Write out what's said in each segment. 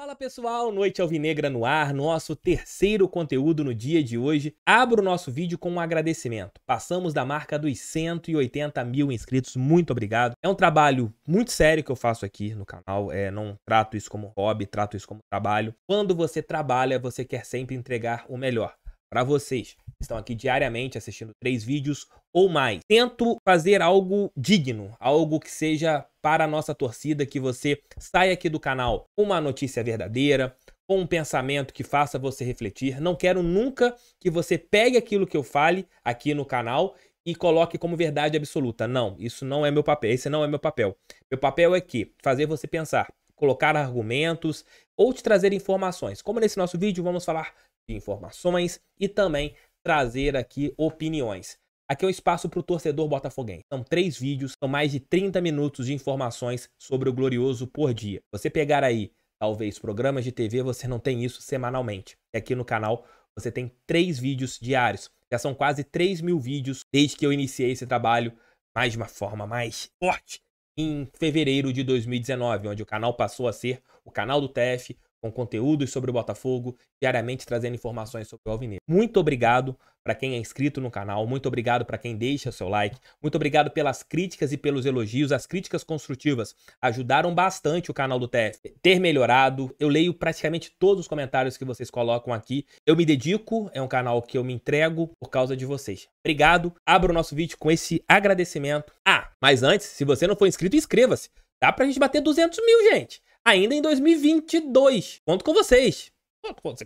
Fala pessoal, Noite Alvinegra no ar, nosso terceiro conteúdo no dia de hoje. Abro o nosso vídeo com um agradecimento. Passamos da marca dos 180 mil inscritos, muito obrigado. É um trabalho muito sério que eu faço aqui no canal, é, não trato isso como hobby, trato isso como trabalho. Quando você trabalha, você quer sempre entregar o melhor para vocês que estão aqui diariamente assistindo três vídeos ou mais. Tento fazer algo digno, algo que seja para a nossa torcida que você saia aqui do canal com uma notícia verdadeira, com um pensamento que faça você refletir. Não quero nunca que você pegue aquilo que eu fale aqui no canal e coloque como verdade absoluta. Não, isso não é meu papel. Esse não é meu papel. Meu papel é que fazer você pensar, colocar argumentos ou te trazer informações. Como nesse nosso vídeo, vamos falar de informações e também trazer aqui opiniões. Aqui é um espaço para o torcedor botafoguense. São três vídeos, são mais de 30 minutos de informações sobre o Glorioso por dia. Você pegar aí, talvez, programas de TV, você não tem isso semanalmente. E aqui no canal você tem três vídeos diários. Já são quase 3 mil vídeos desde que eu iniciei esse trabalho, mais de uma forma mais forte, em fevereiro de 2019, onde o canal passou a ser o canal do TF, com conteúdos sobre o Botafogo, diariamente trazendo informações sobre o Alvinegro. Muito obrigado para quem é inscrito no canal, muito obrigado para quem deixa seu like, muito obrigado pelas críticas e pelos elogios. As críticas construtivas ajudaram bastante o canal do TF ter melhorado. Eu leio praticamente todos os comentários que vocês colocam aqui. Eu me dedico, é um canal que eu me entrego por causa de vocês. Obrigado. Abra o nosso vídeo com esse agradecimento. Ah, mas antes, se você não for inscrito, inscreva-se. Dá pra gente bater 200 mil, gente ainda em 2022. Conto com vocês.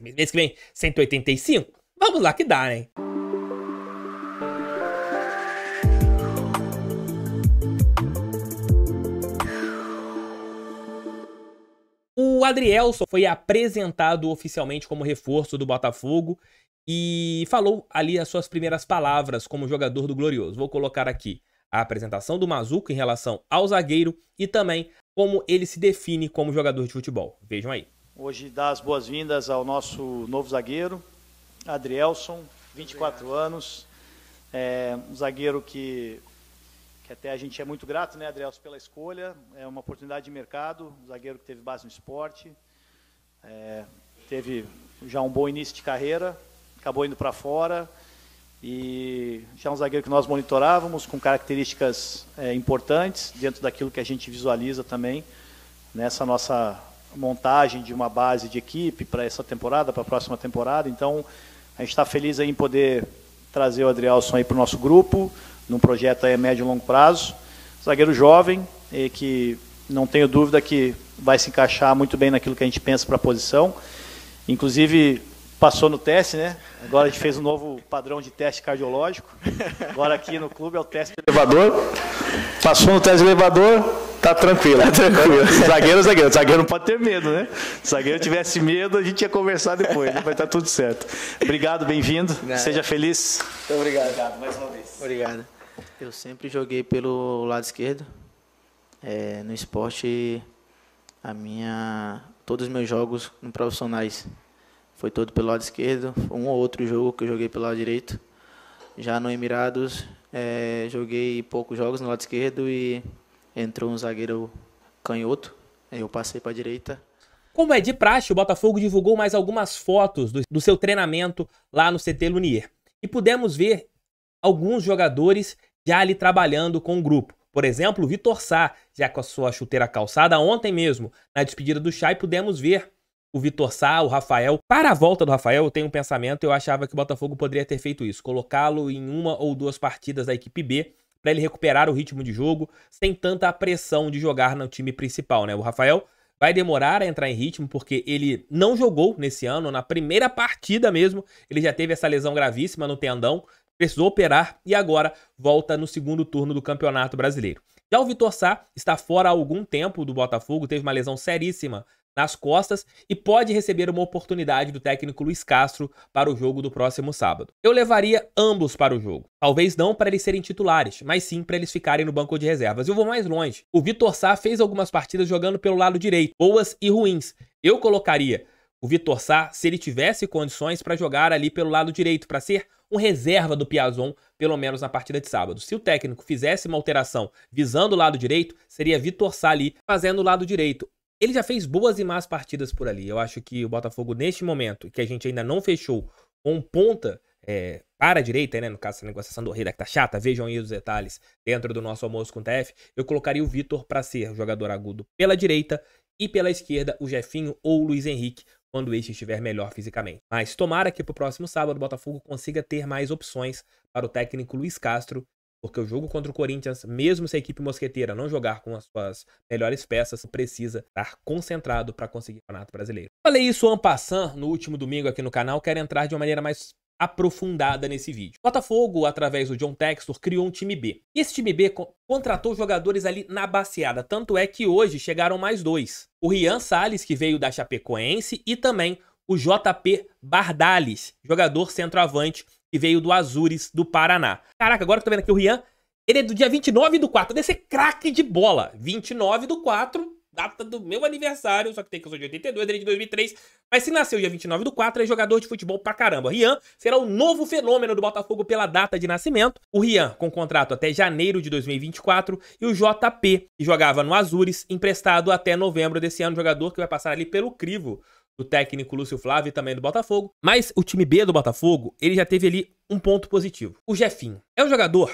Mês que vem, 185? Vamos lá que dá, hein? O Adrielson foi apresentado oficialmente como reforço do Botafogo e falou ali as suas primeiras palavras como jogador do Glorioso. Vou colocar aqui a apresentação do Mazuco em relação ao zagueiro e também como ele se define como jogador de futebol. Vejam aí. Hoje dá as boas-vindas ao nosso novo zagueiro, Adrielson, 24 Obrigado. anos. É um zagueiro que, que até a gente é muito grato, né, Adrielson, pela escolha. É uma oportunidade de mercado, um zagueiro que teve base no esporte, é, teve já um bom início de carreira, acabou indo para fora. E já é um zagueiro que nós monitorávamos, com características é, importantes, dentro daquilo que a gente visualiza também, nessa nossa montagem de uma base de equipe para essa temporada, para a próxima temporada. Então, a gente está feliz em poder trazer o Adrielson aí para o nosso grupo, num projeto aí a médio e longo prazo. Zagueiro jovem, que não tenho dúvida que vai se encaixar muito bem naquilo que a gente pensa para a posição. Inclusive, passou no teste, né? Agora a gente fez um novo padrão de teste cardiológico. Agora aqui no clube é o teste elevador. Passou no teste elevador, tá tranquilo. Tá tranquilo. Zagueiro, zagueiro. Zagueiro não pode ter medo, né? Se zagueiro tivesse medo, a gente ia conversar depois. Né? Vai estar tá tudo certo. Obrigado, bem-vindo. Seja feliz. Muito obrigado. Obrigado mais uma vez. Obrigado. Eu sempre joguei pelo lado esquerdo. É, no esporte, a minha, todos os meus jogos no profissionais foi todo pelo lado esquerdo. Um ou outro jogo que eu joguei pelo lado direito. Já no Emirados, é, joguei poucos jogos no lado esquerdo e entrou um zagueiro canhoto. Eu passei para a direita. Como é de praxe, o Botafogo divulgou mais algumas fotos do, do seu treinamento lá no CT Lunier. E pudemos ver alguns jogadores já ali trabalhando com o grupo. Por exemplo, o Vitor Sá, já com a sua chuteira calçada ontem mesmo, na despedida do e pudemos ver o Vitor Sá, o Rafael. Para a volta do Rafael, eu tenho um pensamento, eu achava que o Botafogo poderia ter feito isso, colocá-lo em uma ou duas partidas da equipe B para ele recuperar o ritmo de jogo, sem tanta pressão de jogar no time principal, né? O Rafael vai demorar a entrar em ritmo porque ele não jogou nesse ano, na primeira partida mesmo, ele já teve essa lesão gravíssima no tendão, precisou operar e agora volta no segundo turno do Campeonato Brasileiro. Já o Vitor Sá está fora há algum tempo do Botafogo, teve uma lesão seríssima nas costas e pode receber uma oportunidade do técnico Luiz Castro para o jogo do próximo sábado. Eu levaria ambos para o jogo. Talvez não para eles serem titulares, mas sim para eles ficarem no banco de reservas. Eu vou mais longe. O Vitor Sá fez algumas partidas jogando pelo lado direito, boas e ruins. Eu colocaria o Vitor Sá se ele tivesse condições para jogar ali pelo lado direito, para ser um reserva do Piazon, pelo menos na partida de sábado. Se o técnico fizesse uma alteração visando o lado direito, seria Vitor Sá ali fazendo o lado direito, ele já fez boas e más partidas por ali. Eu acho que o Botafogo, neste momento, que a gente ainda não fechou com ponta é, para a direita, né? No caso, essa negociação do Rida que tá chata, vejam aí os detalhes dentro do nosso almoço com o TF. Eu colocaria o Vitor para ser jogador agudo pela direita e pela esquerda o Jefinho ou o Luiz Henrique quando este estiver melhor fisicamente. Mas tomara que para o próximo sábado o Botafogo consiga ter mais opções para o técnico Luiz Castro porque o jogo contra o Corinthians, mesmo se a equipe mosqueteira não jogar com as suas melhores peças, precisa estar concentrado para conseguir o Campeonato Brasileiro. Falei isso ano passant no último domingo aqui no canal, quero entrar de uma maneira mais aprofundada nesse vídeo. Botafogo, através do John Textor, criou um time B. E esse time B contratou jogadores ali na baseada, tanto é que hoje chegaram mais dois. O Rian Salles, que veio da Chapecoense, e também o JP Bardales, jogador centroavante que veio do Azures, do Paraná. Caraca, agora que eu tô vendo aqui o Rian, ele é do dia 29 do 4, deve ser craque de bola. 29 do 4, data do meu aniversário, só que tem que eu sou de 82, ele é de 2003. Mas se nasceu dia 29 do 4, é jogador de futebol pra caramba. Rian será o novo fenômeno do Botafogo pela data de nascimento. O Rian, com contrato até janeiro de 2024, e o JP, que jogava no Azures, emprestado até novembro desse ano, jogador que vai passar ali pelo crivo do técnico Lúcio Flávio e também do Botafogo. Mas o time B do Botafogo, ele já teve ali um ponto positivo. O Jefinho é um jogador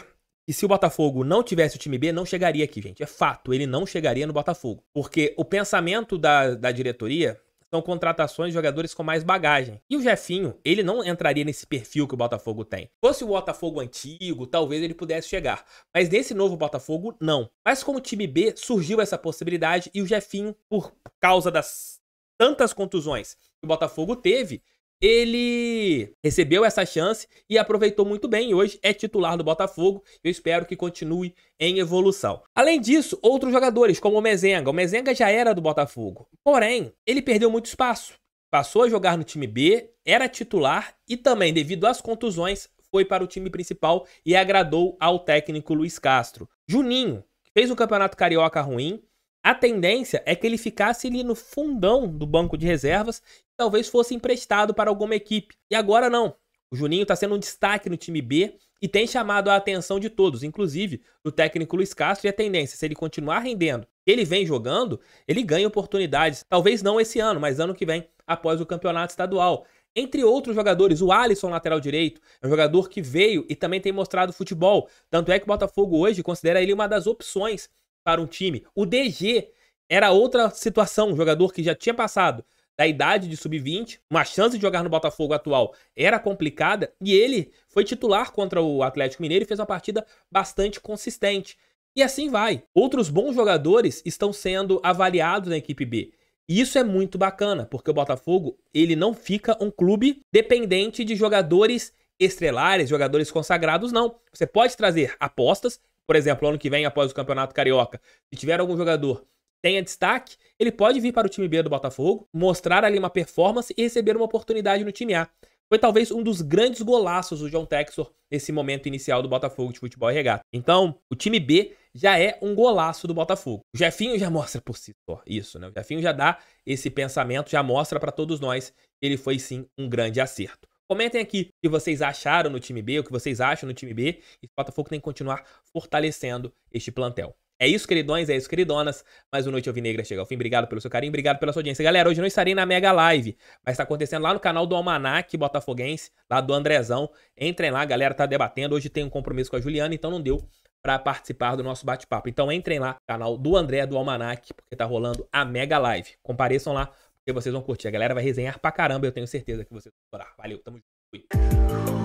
que se o Botafogo não tivesse o time B, não chegaria aqui, gente. É fato, ele não chegaria no Botafogo. Porque o pensamento da, da diretoria são contratações de jogadores com mais bagagem. E o Jefinho, ele não entraria nesse perfil que o Botafogo tem. Se fosse o Botafogo antigo, talvez ele pudesse chegar. Mas nesse novo Botafogo, não. Mas com o time B, surgiu essa possibilidade e o Jefinho, por causa das tantas contusões que o Botafogo teve, ele recebeu essa chance e aproveitou muito bem. Hoje é titular do Botafogo. Eu espero que continue em evolução. Além disso, outros jogadores, como o Mezenga. O Mezenga já era do Botafogo. Porém, ele perdeu muito espaço. Passou a jogar no time B, era titular e também, devido às contusões, foi para o time principal e agradou ao técnico Luiz Castro. Juninho, fez um campeonato carioca ruim, a tendência é que ele ficasse ali no fundão do banco de reservas, talvez fosse emprestado para alguma equipe. E agora não. O Juninho está sendo um destaque no time B e tem chamado a atenção de todos, inclusive do técnico Luiz Castro. E a tendência, se ele continuar rendendo, ele vem jogando, ele ganha oportunidades. Talvez não esse ano, mas ano que vem, após o campeonato estadual. Entre outros jogadores, o Alisson, lateral direito, é um jogador que veio e também tem mostrado futebol. Tanto é que o Botafogo hoje considera ele uma das opções para um time. O DG era outra situação, um jogador que já tinha passado da idade de sub-20, uma chance de jogar no Botafogo atual era complicada e ele foi titular contra o Atlético Mineiro e fez uma partida bastante consistente. E assim vai. Outros bons jogadores estão sendo avaliados na equipe B. E isso é muito bacana, porque o Botafogo, ele não fica um clube dependente de jogadores estrelares, jogadores consagrados, não. Você pode trazer apostas por exemplo, ano que vem, após o Campeonato Carioca, se tiver algum jogador tenha destaque, ele pode vir para o time B do Botafogo, mostrar ali uma performance e receber uma oportunidade no time A. Foi talvez um dos grandes golaços do John Texor nesse momento inicial do Botafogo de futebol e regata. Então, o time B já é um golaço do Botafogo. O Jefinho já mostra por si só isso, né? O Jefinho já dá esse pensamento, já mostra para todos nós que ele foi sim um grande acerto. Comentem aqui o que vocês acharam no time B, o que vocês acham no time B, e o Botafogo tem que continuar fortalecendo este plantel. É isso, queridões, é isso, queridonas. Mais uma noite Alvinegra chega ao fim. Obrigado pelo seu carinho, obrigado pela sua audiência. Galera, hoje não estarei na Mega Live, mas está acontecendo lá no canal do Almanac Botafoguense, lá do Andrezão. Entrem lá, galera, tá debatendo. Hoje tem um compromisso com a Juliana, então não deu para participar do nosso bate-papo. Então entrem lá, canal do André do Almanac, porque tá rolando a Mega Live. Compareçam lá vocês vão curtir. A galera vai resenhar pra caramba, eu tenho certeza que vocês vão adorar. Valeu, tamo junto. Fui.